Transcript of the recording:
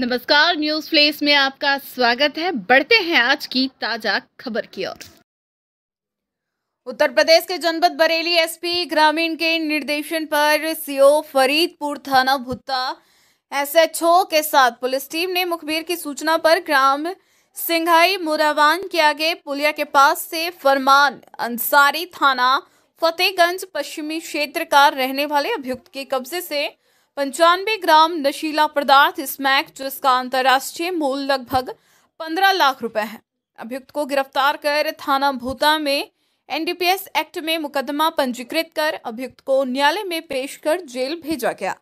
नमस्कार news place में आपका स्वागत है बढ़ते हैं आज की ताजा खबर की ओर उत्तर प्रदेश के जनपद बरेली एसपी ग्रामीण के निर्देशन पर सीओ फरीदपुर थाना भुत्ता एसएचओ के साथ पुलिस टीम ने मुखबिर की सूचना पर ग्राम सिंघाई मुरावान के आगे पुलिया के पास से फरमान अंसारी थाना फतेहगंज पश्चिमी क्षेत्र का रहने वाले अभियुक्त के कब्जे से पंचानवे ग्राम नशीला पदार्थ स्मैक जिसका अंतर्राष्ट्रीय मूल लगभग पंद्रह लाख रुपए है अभियुक्त को गिरफ्तार कर थाना भूता में एनडीपीएस एक्ट में मुकदमा पंजीकृत कर अभियुक्त को न्यायालय में पेश कर जेल भेजा गया